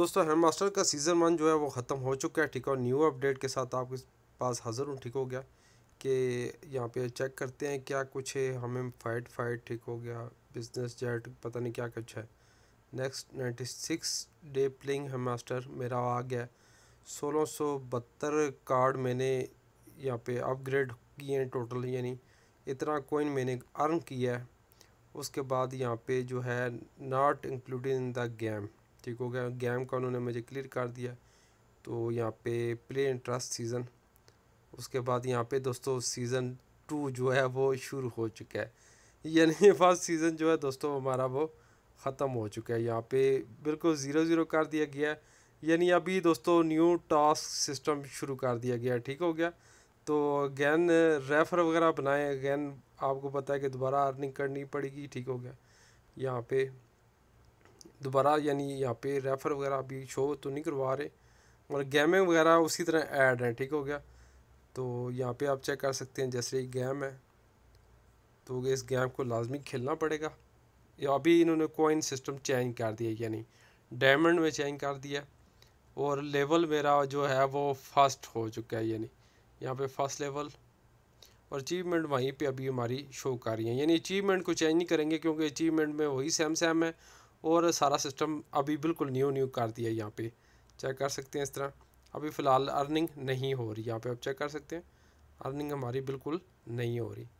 दोस्तों hand master का season one जो है वो ख़त्म हो चुका है ठीक है और न्यू अपडेट के साथ आपके पास हाज़िर हूँ ठीक हो गया कि यहाँ पे चेक करते हैं क्या कुछ है हमें फाइट फाइट ठीक हो गया बिजनेस जेट पता नहीं क्या कुछ है नेक्स्ट नाइन्टी सिक्स डे प्लिंग है मास्टर मेरा आ गया सोलह सौ बहत्तर कार्ड मैंने यहाँ पे अपग्रेड किए हैं टोटल यानी इतना कोइन मैंने अर्न किया है उसके बाद यहाँ पे जो है not including in the game ठीक हो गया गेम का उन्होंने मुझे क्लियर कर दिया तो यहाँ पे प्ले इंटरेस्ट सीज़न उसके बाद यहाँ पे दोस्तों सीज़न टू जो है वो शुरू हो चुका है यानी फर्स्ट सीज़न जो है दोस्तों हमारा वो ख़त्म हो चुका है यहाँ पे बिल्कुल ज़ीरो ज़ीरो कर दिया गया है यानी अभी दोस्तों न्यू टास्क सिस्टम शुरू कर दिया गया है ठीक हो गया तो अगैन रेफर वगैरह बनाए अगैन आपको पता है कि दोबारा अर्निंग करनी पड़ेगी ठीक हो गया यहाँ पे दोबारा यानी यहाँ पे रेफ़र वगैरह अभी शो तो नहीं करवा रहे मगर गेमें वगैरह उसी तरह ऐड हैं ठीक हो गया तो यहाँ पे आप चेक कर सकते हैं जैसे गेम है तो इस गेम को लाजमी खेलना पड़ेगा या अभी इन्होंने कोइन सिस्टम चेंज कर दिया यानी डायमंड में चेंज कर दिया और लेवल मेरा जो है वो फर्स्ट हो चुका है यानी यहाँ पे फर्स्ट लेवल और अचीवमेंट वहीं पे अभी हमारी शो कर रही है यानी अचीवमेंट को चेंज नहीं करेंगे क्योंकि अचीवमेंट में वही सेम सेम है और सारा सिस्टम अभी बिल्कुल न्यू न्यू कर दिया यहाँ पे चेक कर सकते हैं इस तरह अभी फ़िलहाल अर्निंग नहीं हो रही यहाँ पे आप चेक कर सकते हैं अर्निंग हमारी बिल्कुल नहीं हो रही